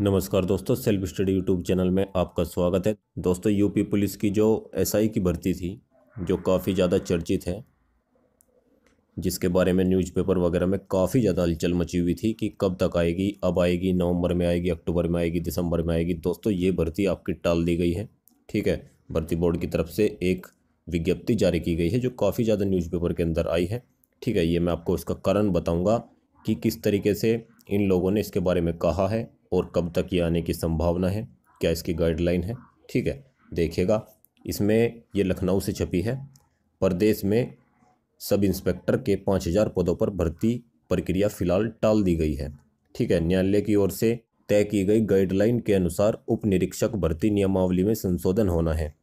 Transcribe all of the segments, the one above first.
नमस्कार दोस्तों self study YouTube channel में आपका स्वागत है दोस्तों यूपी पुलिस की जो एसआई की भर्ती थी जो काफ़ी ज़्यादा चर्चित है जिसके बारे में न्यूज़पेपर वगैरह में काफ़ी ज़्यादा हलचल मची हुई थी कि कब तक आएगी अब आएगी नवंबर में आएगी अक्टूबर में आएगी दिसंबर में आएगी दोस्तों ये भर्ती आपकी टाल दी गई है ठीक है भर्ती बोर्ड की तरफ से एक विज्ञप्ति जारी की गई है जो काफ़ी ज़्यादा न्यूज़पेपर के अंदर आई है ठीक है ये मैं आपको इसका कारण बताऊँगा कि किस तरीके से इन लोगों ने इसके बारे में कहा है और कब तक ये आने की संभावना है क्या इसकी गाइडलाइन है ठीक है देखिएगा इसमें ये लखनऊ से छपी है प्रदेश में सब इंस्पेक्टर के पाँच हज़ार पदों पर भर्ती प्रक्रिया फिलहाल टाल दी गई है ठीक है न्यायालय की ओर से तय की गई गाइडलाइन के अनुसार उप निरीक्षक भर्ती नियमावली में संशोधन होना है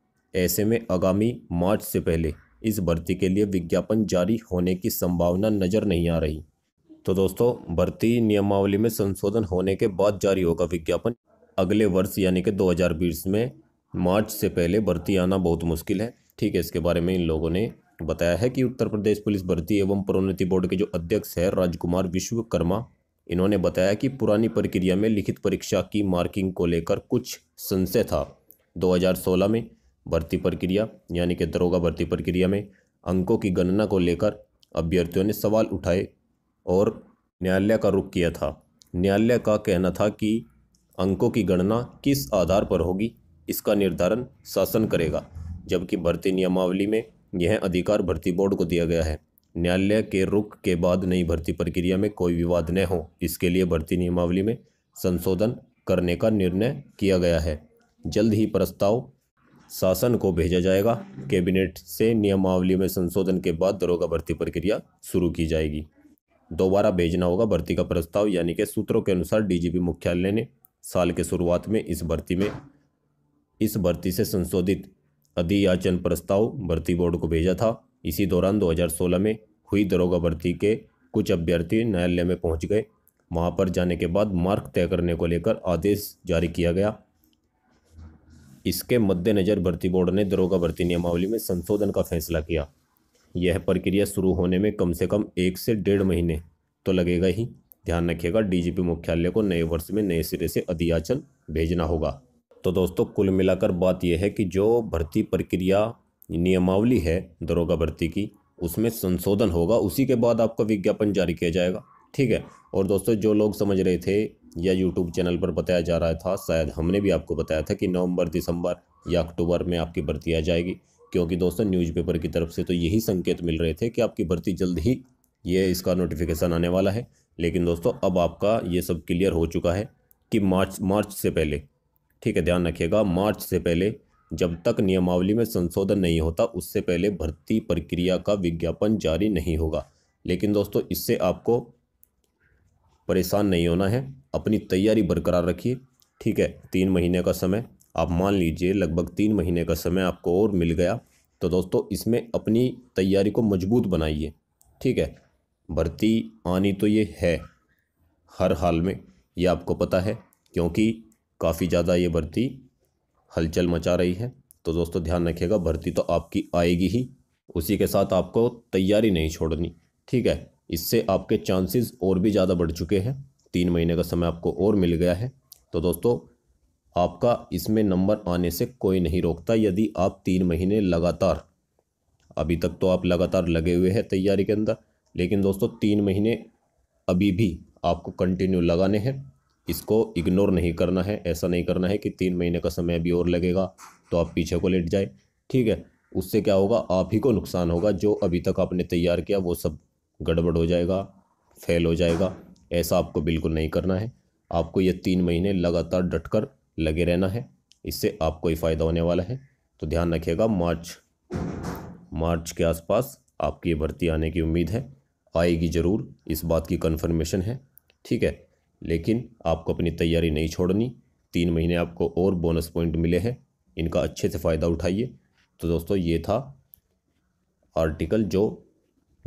ऐसे में आगामी मार्च से पहले इस भर्ती के लिए विज्ञापन जारी होने की संभावना नज़र नहीं आ रही तो दोस्तों भर्ती नियमावली में संशोधन होने के बाद जारी होगा विज्ञापन अगले वर्ष यानी कि दो में मार्च से पहले भर्ती आना बहुत मुश्किल है ठीक है इसके बारे में इन लोगों ने बताया है कि उत्तर प्रदेश पुलिस भर्ती एवं प्रोन्नति बोर्ड के जो अध्यक्ष है राजकुमार विश्वकर्मा इन्होंने बताया कि पुरानी प्रक्रिया में लिखित परीक्षा की मार्किंग को लेकर कुछ संशय था 2016 में भर्ती प्रक्रिया यानी कि दरोगा भर्ती प्रक्रिया में अंकों की गणना को लेकर अभ्यर्थियों ने सवाल उठाए और न्यायालय का रुख किया था न्यायालय का कहना था कि अंकों की गणना किस आधार पर होगी इसका निर्धारण शासन करेगा जबकि भर्ती नियमावली में यह अधिकार भर्ती बोर्ड को दिया गया है न्यायालय के रुख के बाद नई भर्ती प्रक्रिया में कोई विवाद न हो इसके लिए भर्ती नियमावली में संशोधन करने का निर्णय किया गया है जल्द ही प्रस्ताव शासन को भेजा जाएगा कैबिनेट से नियमावली में संशोधन के बाद दरोगा भर्ती प्रक्रिया शुरू की जाएगी दोबारा भेजना होगा भर्ती का प्रस्ताव यानी कि सूत्रों के अनुसार डीजीपी मुख्यालय ने साल के शुरुआत में इस भर्ती में इस भर्ती से संशोधित अधियाचन प्रस्ताव भर्ती बोर्ड को भेजा था इसी दौरान 2016 में हुई दरोगा भर्ती के कुछ अभ्यर्थी न्यायालय में पहुंच गए वहां पर जाने के बाद मार्क तय करने को लेकर आदेश जारी किया गया इसके मद्देनज़र भर्ती बोर्ड ने दरोगा भर्ती नियमावली में संशोधन का फैसला किया यह प्रक्रिया शुरू होने में कम से कम एक से डेढ़ महीने तो लगेगा ही ध्यान रखिएगा डीजीपी मुख्यालय को नए वर्ष में नए सिरे से अधियाचन भेजना होगा तो दोस्तों कुल मिलाकर बात यह है कि जो भर्ती प्रक्रिया नियमावली है दरोगा भर्ती की उसमें संशोधन होगा उसी के बाद आपका विज्ञापन जारी किया जाएगा ठीक है और दोस्तों जो लोग समझ रहे थे या यूट्यूब चैनल पर बताया जा रहा था शायद हमने भी आपको बताया था कि नवंबर दिसंबर या अक्टूबर में आपकी भर्ती आ जाएगी क्योंकि दोस्तों न्यूज़पेपर की तरफ से तो यही संकेत मिल रहे थे कि आपकी भर्ती जल्द ही ये इसका नोटिफिकेशन आने वाला है लेकिन दोस्तों अब आपका ये सब क्लियर हो चुका है कि मार्च मार्च से पहले ठीक है ध्यान रखिएगा मार्च से पहले जब तक नियमावली में संशोधन नहीं होता उससे पहले भर्ती प्रक्रिया का विज्ञापन जारी नहीं होगा लेकिन दोस्तों इससे आपको परेशान नहीं होना है अपनी तैयारी बरकरार रखिए ठीक है तीन महीने का समय आप मान लीजिए लगभग तीन महीने का समय आपको और मिल गया तो दोस्तों इसमें अपनी तैयारी को मजबूत बनाइए ठीक है भर्ती आनी तो ये है हर हाल में ये आपको पता है क्योंकि काफ़ी ज़्यादा ये भर्ती हलचल मचा रही है तो दोस्तों ध्यान रखिएगा भर्ती तो आपकी आएगी ही उसी के साथ आपको तैयारी नहीं छोड़नी ठीक है इससे आपके चांसेस और भी ज़्यादा बढ़ चुके हैं तीन महीने का समय आपको और मिल गया है तो दोस्तों आपका इसमें नंबर आने से कोई नहीं रोकता यदि आप तीन महीने लगातार अभी तक तो आप लगातार लगे हुए हैं तैयारी के अंदर लेकिन दोस्तों तीन महीने अभी भी आपको कंटिन्यू लगाने हैं इसको इग्नोर नहीं करना है ऐसा नहीं करना है कि तीन महीने का समय अभी और लगेगा तो आप पीछे को लेट जाए ठीक है उससे क्या होगा आप ही को नुकसान होगा जो अभी तक आपने तैयार किया वो सब गड़बड़ हो जाएगा फेल हो जाएगा ऐसा आपको बिल्कुल नहीं करना है आपको ये तीन महीने लगातार डटकर लगे रहना है इससे आपको ही फ़ायदा होने वाला है तो ध्यान रखिएगा मार्च मार्च के आसपास आपकी भर्ती आने की उम्मीद है आएगी ज़रूर इस बात की कन्फर्मेशन है ठीक है लेकिन आपको अपनी तैयारी नहीं छोड़नी तीन महीने आपको और बोनस पॉइंट मिले हैं इनका अच्छे से फ़ायदा उठाइए तो दोस्तों ये था आर्टिकल जो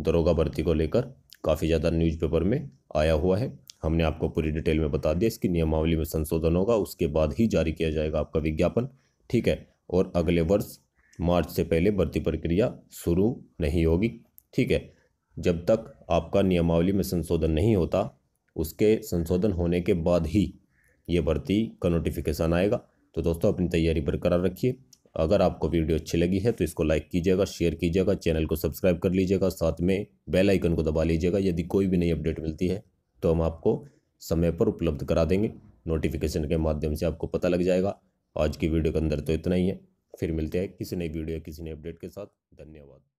दरोगा भर्ती को लेकर काफ़ी ज़्यादा न्यूज़पेपर में आया हुआ है हमने आपको पूरी डिटेल में बता दिया इसकी नियमावली में संशोधन होगा उसके बाद ही जारी किया जाएगा आपका विज्ञापन ठीक है और अगले वर्ष मार्च से पहले भर्ती प्रक्रिया शुरू नहीं होगी ठीक है जब तक आपका नियमावली में संशोधन नहीं होता उसके संशोधन होने के बाद ही ये भर्ती का नोटिफिकेशन आएगा तो दोस्तों अपनी तैयारी बरकरार रखिए अगर आपको वीडियो अच्छी लगी है तो इसको लाइक कीजिएगा शेयर कीजिएगा चैनल को सब्सक्राइब कर लीजिएगा साथ में बेल आइकन को दबा लीजिएगा यदि कोई भी नई अपडेट मिलती है तो हम आपको समय पर उपलब्ध करा देंगे नोटिफिकेशन के माध्यम से आपको पता लग जाएगा आज की वीडियो के अंदर तो इतना ही है फिर मिलते हैं किसी नई वीडियो किसी नए अपडेट के साथ धन्यवाद